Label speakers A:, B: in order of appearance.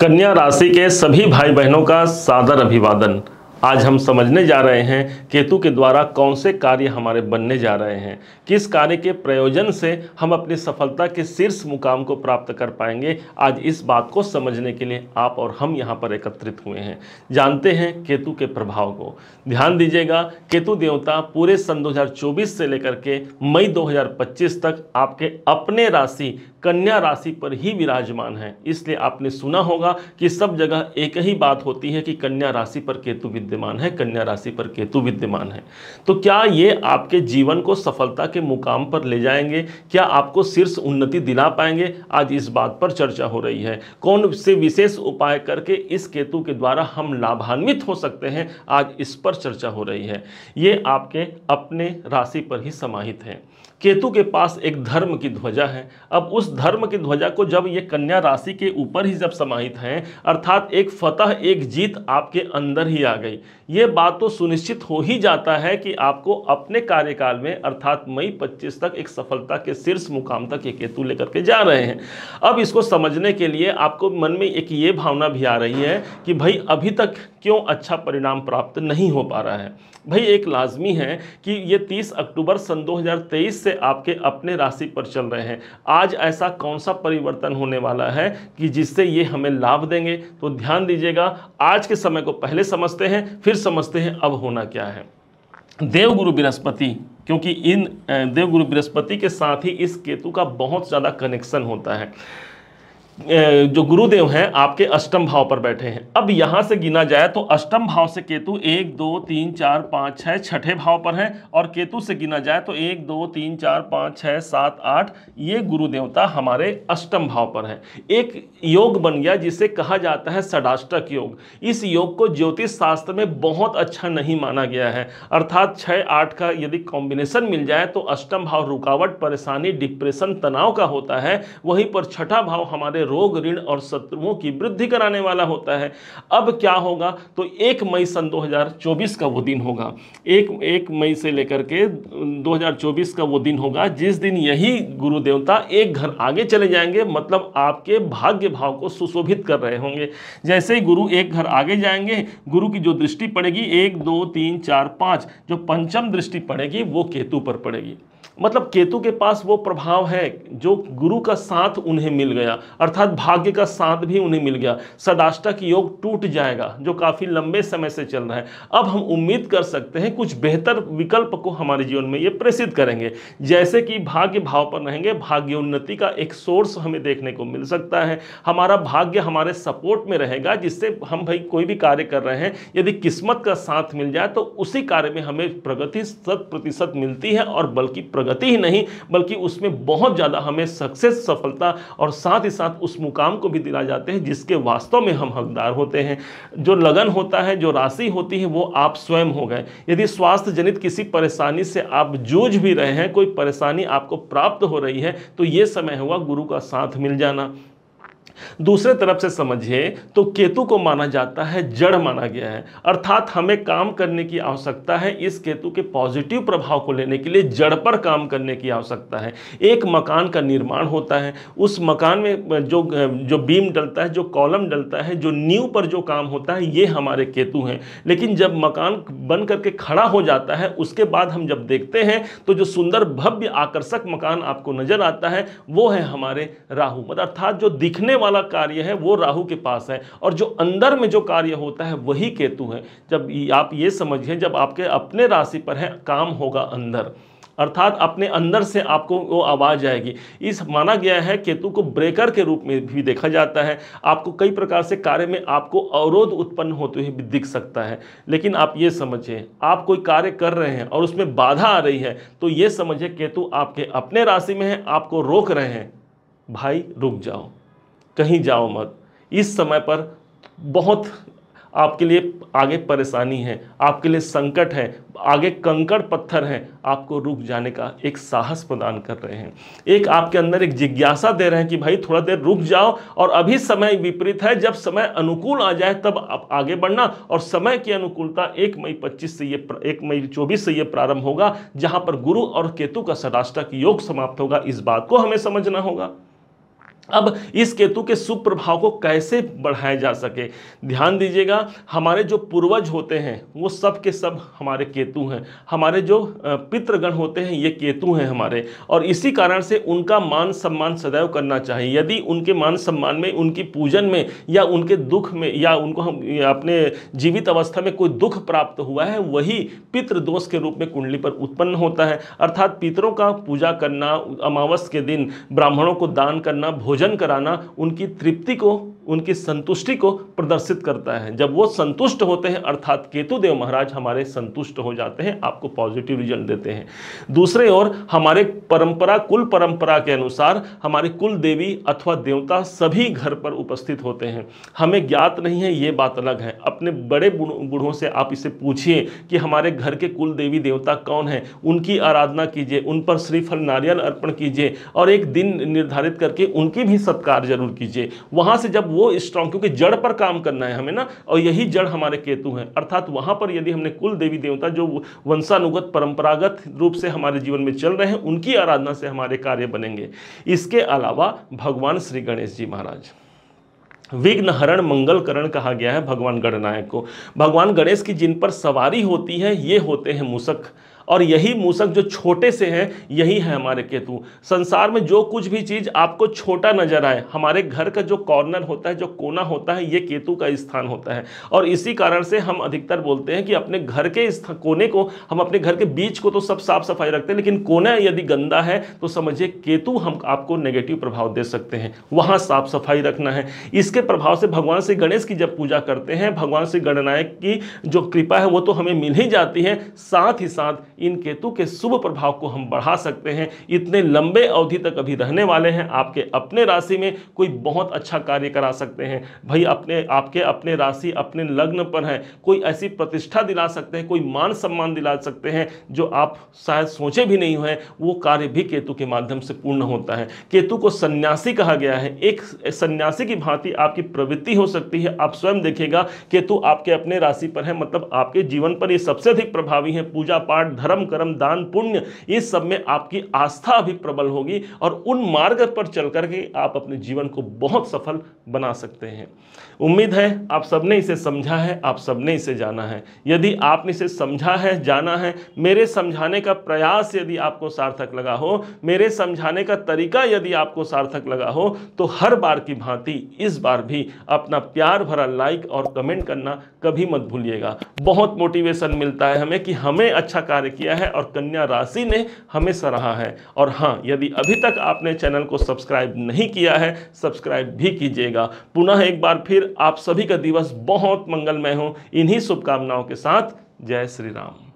A: कन्या राशि के सभी भाई बहनों का सादर अभिवादन आज हम समझने जा रहे हैं केतु के द्वारा कौन से कार्य हमारे बनने जा रहे हैं किस कार्य के प्रयोजन से हम अपनी सफलता के शीर्ष मुकाम को प्राप्त कर पाएंगे आज इस बात को समझने के लिए आप और हम यहाँ पर एकत्रित हुए हैं जानते हैं केतु के प्रभाव को ध्यान दीजिएगा केतु देवता पूरे सन 2024 से लेकर के मई 2025 तक आपके अपने राशि कन्या राशि पर ही विराजमान है इसलिए आपने सुना होगा कि सब जगह एक ही बात होती है कि कन्या राशि पर केतु विद्यमान है कन्या राशि पर केतु विद्यमान है तो क्या ये आपके जीवन को सफलता के मुकाम पर ले जाएंगे क्या आपको शीर्ष उन्नति दिला पाएंगे आज इस बात पर चर्चा हो रही है कौन से विशेष उपाय करके इस केतु के द्वारा हम लाभान्वित हो सकते हैं आज इस पर चर्चा हो रही है ये आपके अपने राशि पर ही समाहित है केतु के पास एक धर्म की ध्वजा है अब उस धर्म की ध्वजा को जब ये कन्या राशि के ऊपर ही जब समाहित हैं अर्थात एक फतह एक जीत आपके अंदर ही आ गई ये बात तो सुनिश्चित हो ही जाता है कि आपको अपने कार्यकाल में अर्थात मई 25 तक एक सफलता के शीर्ष मुकाम तक ये केतु लेकर के जा रहे हैं अब इसको समझने के लिए आपको मन में एक ये भावना भी आ रही है कि भाई अभी तक क्यों अच्छा परिणाम प्राप्त नहीं हो पा रहा है भाई एक लाजमी है कि ये 30 अक्टूबर सन 2023 से आपके अपने राशि पर चल रहे हैं आज ऐसा कौन सा परिवर्तन होने वाला है कि जिससे ये हमें लाभ देंगे तो ध्यान दीजिएगा आज के समय को पहले समझते हैं फिर समझते हैं अब होना क्या है देवगुरु बृहस्पति क्योंकि इन देवगुरु बृहस्पति के साथ ही इस केतु का बहुत ज़्यादा कनेक्शन होता है जो गुरुदेव हैं आपके अष्टम भाव पर बैठे हैं अब यहाँ से गिना जाए तो अष्टम भाव से केतु एक दो तीन चार पाँच छः छठे भाव पर हैं और केतु से गिना जाए तो एक दो तीन चार पाँच छः सात आठ ये गुरु देवता हमारे अष्टम भाव पर हैं एक योग बन गया जिसे कहा जाता है षडाष्टक योग इस योग को ज्योतिष शास्त्र में बहुत अच्छा नहीं माना गया है अर्थात छः आठ का यदि कॉम्बिनेशन मिल जाए तो अष्टम भाव रुकावट परेशानी डिप्रेशन तनाव का होता है वहीं पर छठा भाव हमारे रोग ऋण और शत्रुओं की वृद्धि कराने वाला होता है अब क्या होगा तो एक मई सन 2024 का वो दिन होगा एक एक मई से लेकर के 2024 का वो दिन होगा जिस दिन यही गुरु देवता एक घर आगे चले जाएंगे मतलब आपके भाग्य भाव को सुशोभित कर रहे होंगे जैसे ही गुरु एक घर आगे जाएंगे गुरु की जो दृष्टि पड़ेगी एक दो तीन चार पाँच जो पंचम दृष्टि पड़ेगी वो केतु पर पड़ेगी मतलब केतु के पास वो प्रभाव है जो गुरु का साथ उन्हें मिल गया अर्थात अर्थात भाग्य का साथ भी उन्हें मिल गया सदाष्टक योग टूट जाएगा जो काफ़ी लंबे समय से चल रहा है अब हम उम्मीद कर सकते हैं कुछ बेहतर विकल्प को हमारे जीवन में ये प्रेषित करेंगे जैसे कि भाग्य भाव पर रहेंगे भाग्योन्नति का एक सोर्स हमें देखने को मिल सकता है हमारा भाग्य हमारे सपोर्ट में रहेगा जिससे हम भाई कोई भी कार्य कर रहे हैं यदि किस्मत का साथ मिल जाए तो उसी कार्य में हमें प्रगति शत प्रतिशत मिलती है और बल्कि प्रगति ही नहीं बल्कि उसमें बहुत ज़्यादा हमें सक्सेस सफलता और साथ ही साथ उस मुकाम को भी दिला जाते हैं जिसके वास्तव में हम हकदार होते हैं जो लगन होता है जो राशि होती है वो आप स्वयं हो गए यदि स्वास्थ्य जनित किसी परेशानी से आप जूझ भी रहे हैं कोई परेशानी आपको प्राप्त हो रही है तो ये समय हुआ गुरु का साथ मिल जाना दूसरे तरफ से समझिए तो केतु को माना जाता है जड़ माना गया है अर्थात हमें काम करने की आवश्यकता है इस केतु के पॉजिटिव प्रभाव को लेने के लिए जड़ पर काम करने की आवश्यकता है एक मकान का निर्माण होता है उस मकान में जो जो बीम डलता है जो कॉलम डलता है जो न्यू पर जो काम होता है ये हमारे केतु हैं लेकिन जब मकान बन करके खड़ा हो जाता है उसके बाद हम जब देखते हैं तो जो सुंदर भव्य आकर्षक मकान आपको नजर आता है वो है हमारे राहु अर्थात जो दिखने वाला वाला कार्य है वो राहु के पास है और जो अंदर में जो कार्य होता है वही केतु है जब आप ये समझिए जब आपके अपने राशि पर है काम होगा अंदर अर्थात अपने अंदर से आपको वो आवाज़ आएगी इस माना गया है केतु को ब्रेकर के रूप में भी देखा जाता है आपको कई प्रकार से कार्य में आपको अवरोध उत्पन्न होते हुए भी दिख सकता है लेकिन आप ये समझें आप कोई कार्य कर रहे हैं और उसमें बाधा आ रही है तो ये समझें केतु आपके अपने राशि में है आपको रोक रहे हैं भाई रुक जाओ कहीं जाओ मत इस समय पर बहुत आपके लिए आगे परेशानी है आपके लिए संकट है आगे कंकड़ पत्थर हैं आपको रुक जाने का एक साहस प्रदान कर रहे हैं एक आपके अंदर एक जिज्ञासा दे रहे हैं कि भाई थोड़ा देर रुक जाओ और अभी समय विपरीत है जब समय अनुकूल आ जाए तब आप आगे बढ़ना और समय की अनुकूलता एक मई पच्चीस से ये एक मई चौबीस से ये प्रारंभ होगा जहाँ पर गुरु और केतु का सराष्ट्रक योग समाप्त होगा इस बात को हमें समझना होगा अब इस केतु के सुप्रभाव को कैसे बढ़ाया जा सके ध्यान दीजिएगा हमारे जो पूर्वज होते हैं वो सब के सब हमारे केतु हैं हमारे जो पितृगण होते हैं ये केतु हैं हमारे और इसी कारण से उनका मान सम्मान सदैव करना चाहिए यदि उनके मान सम्मान में उनकी पूजन में या उनके दुख में या उनको हम अपने जीवित अवस्था में कोई दुख प्राप्त हुआ है वही पितृदोष के रूप में कुंडली पर उत्पन्न होता है अर्थात पितरों का पूजा करना अमावस के दिन ब्राह्मणों को दान करना भोजन भोजन कराना उनकी तृप्ति को उनकी संतुष्टि को प्रदर्शित करता है जब वो संतुष्ट होते हैं अर्थात केतुदेव महाराज हमारे संतुष्ट हो जाते हैं आपको पॉजिटिव रिजल्ट देते हैं दूसरे ओर हमारे परंपरा कुल परंपरा के अनुसार हमारी कुल देवी अथवा देवता सभी घर पर उपस्थित होते हैं हमें ज्ञात नहीं है ये बात अलग है अपने बड़े बूढ़ों से आप इसे पूछिए कि हमारे घर के कुल देवी देवता कौन है उनकी आराधना कीजिए उन पर श्रीफल नारियल अर्पण कीजिए और एक दिन निर्धारित करके उनकी भी सत्कार जरूर कीजिए वहाँ से जब वो स्ट्रांग क्योंकि जड़ पर काम करना है हमें ना और यही जड़ हमारे केतु हैं अर्थात वहाँ पर यदि हमने कुल देवी देवता जो वंशानुगत परंपरागत रूप से हमारे जीवन में चल रहे हैं उनकी आराधना से हमारे कार्य बनेंगे इसके अलावा भगवान श्री गणेश जी महाराज विघ्न हरण मंगल करण कहा गया है भगवान गणनायक को भगवान गणेश की जिन पर सवारी होती है ये होते हैं मुसक और यही मूसक जो छोटे से हैं यही है हमारे केतु संसार में जो कुछ भी चीज़ आपको छोटा नजर आए हमारे घर का जो कॉर्नर होता है जो कोना होता है ये केतु का स्थान होता है और इसी कारण से हम अधिकतर बोलते हैं कि अपने घर के कोने को हम अपने घर के बीच को तो सब साफ सफाई रखते हैं लेकिन कोना यदि गंदा है तो समझिए केतु हम आपको नेगेटिव प्रभाव दे सकते हैं वहाँ साफ सफाई रखना है इसके प्रभाव से भगवान श्री गणेश की जब पूजा करते हैं भगवान श्री गणनायक की जो कृपा है वो तो हमें मिल ही जाती है साथ ही साथ इन केतु के शुभ प्रभाव को हम बढ़ा सकते हैं इतने लंबे अवधि तक अभी रहने वाले हैं आपके अपने राशि में कोई बहुत अच्छा कार्य करा सकते हैं भाई अपने आपके अपने राशि अपने लग्न पर है कोई ऐसी प्रतिष्ठा दिला सकते हैं कोई मान सम्मान दिला सकते हैं जो आप शायद सोचे भी नहीं हुए वो कार्य भी केतु के माध्यम से पूर्ण होता है केतु को सन्यासी कहा गया है एक सन्यासी की भांति आपकी प्रवृत्ति हो सकती है आप स्वयं देखेगा केतु आपके अपने राशि पर है मतलब आपके जीवन पर ये सबसे अधिक प्रभावी है पूजा पाठ धर्म कर्म दान पुण्य ये सब में आपकी आस्था भी प्रबल होगी और उन मार्ग पर चल करके आप अपने जीवन को बहुत सफल बना सकते हैं उम्मीद है आप सबने इसे समझा है आप सबने इसे जाना है यदि आपने इसे समझा है जाना है मेरे समझाने का प्रयास यदि आपको सार्थक लगा हो मेरे समझाने का तरीका यदि आपको सार्थक लगा हो तो हर बार की भांति इस बार भी अपना प्यार भरा लाइक और कमेंट करना कभी मत भूलिएगा बहुत मोटिवेशन मिलता है हमें कि हमें अच्छा कार्य किया है और कन्या राशि ने हमें सराहा है और हाँ यदि अभी तक आपने चैनल को सब्सक्राइब नहीं किया है सब्सक्राइब भी कीजिएगा पुनः एक बार फिर आप सभी का दिवस बहुत मंगलमय हो इन्हीं शुभकामनाओं के साथ जय श्री राम